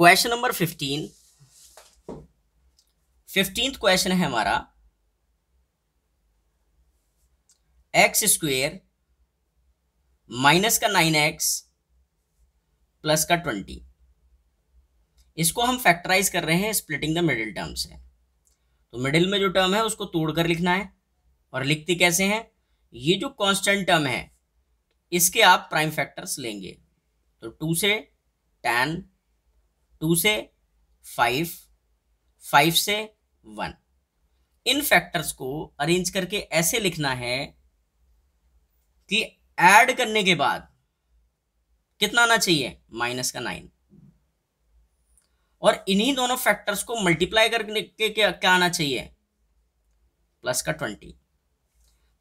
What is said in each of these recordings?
question number fifteen fifteenth question है हमारा x square minus का नाइन एक्स प्लस का ट्वेंटी इसको हम फैक्टराइज कर रहे हैं स्प्लिटिंग द मिडिल टर्म से तो मिडिल में जो टर्म है उसको तोड़कर लिखना है और लिखते कैसे हैं ये जो कांस्टेंट टर्म है इसके आप प्राइम फैक्टर्स लेंगे तो टू से टेन टू से फाइव फाइव से वन इन फैक्टर्स को अरेंज करके ऐसे लिखना है कि ऐड करने के बाद कितना आना चाहिए माइनस का नाइन और इन्हीं दोनों फैक्टर्स को मल्टीप्लाई करने के क्या आना चाहिए प्लस का ट्वेंटी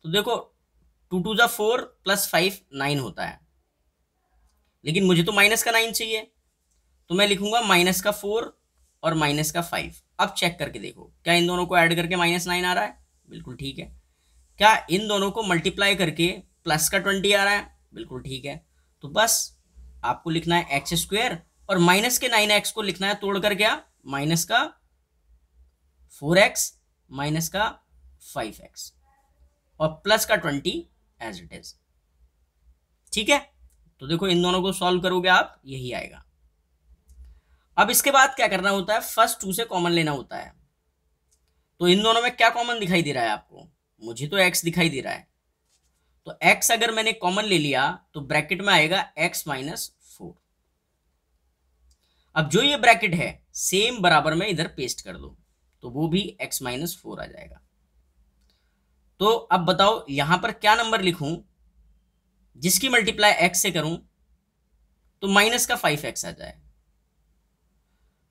तो देखो टू टू जा फोर प्लस फाइव नाइन होता है लेकिन मुझे तो माइनस का नाइन चाहिए तो मैं लिखूंगा माइनस का फोर और माइनस का फाइव अब चेक करके देखो क्या इन दोनों को ऐड करके माइनस नाइन आ रहा है बिल्कुल ठीक है क्या इन दोनों को मल्टीप्लाई करके प्लस का ट्वेंटी आ रहा है बिल्कुल ठीक है तो बस आपको लिखना है एक्स स्क्वेयर और माइनस के नाइन एक्स को लिखना है तोड़कर क्या माइनस का फोर एक्स माइनस का फाइव एक्स और प्लस का ट्वेंटी एज इट इज ठीक है तो देखो इन दोनों को सॉल्व करोगे आप यही आएगा अब इसके बाद क्या करना होता है फर्स्ट टू से कॉमन लेना होता है तो इन दोनों में क्या कॉमन दिखाई दे रहा है आपको मुझे तो एक्स दिखाई दे रहा है तो एक्स अगर मैंने कॉमन ले लिया तो ब्रैकेट में आएगा एक्स माइनस फोर अब जो ये ब्रैकेट है सेम बराबर में इधर पेस्ट कर दो तो वो भी एक्स माइनस फोर आ जाएगा तो अब बताओ यहां पर क्या नंबर लिखूं जिसकी मल्टीप्लाई एक्स से करूं तो माइनस का फाइव एक्स आ जाए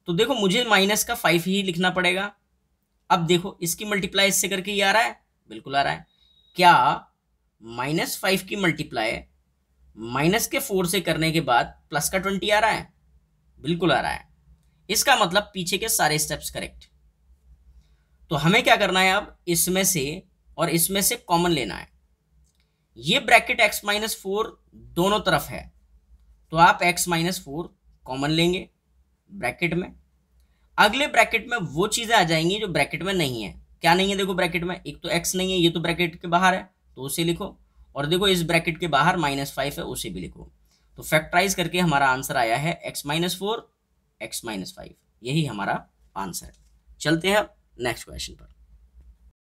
तो देखो मुझे माइनस का फाइव ही लिखना पड़ेगा अब देखो इसकी मल्टीप्लाई इससे करके ये आ रहा है बिल्कुल आ रहा है क्या माइनस फाइव की मल्टीप्लाई माइनस के फोर से करने के बाद प्लस का ट्वेंटी आ रहा है बिल्कुल आ रहा है इसका मतलब पीछे के सारे स्टेप्स करेक्ट तो हमें क्या करना है अब इसमें से और इसमें से कॉमन लेना है ये ब्रैकेट x माइनस फोर दोनों तरफ है तो आप x माइनस फोर कॉमन लेंगे ब्रैकेट में अगले ब्रैकेट में वो चीज़ें आ जाएंगी जो ब्रैकेट में नहीं है क्या नहीं है देखो ब्रैकेट में एक तो एक्स नहीं है ये तो ब्रैकेट के बाहर है तो उसे लिखो और देखो इस ब्रैकेट के बाहर माइनस फाइव है उसे भी लिखो तो फैक्टराइज करके हमारा आंसर आया है x minus four x minus five यही हमारा आंसर है चलते हैं नेक्स्ट क्वेश्चन पर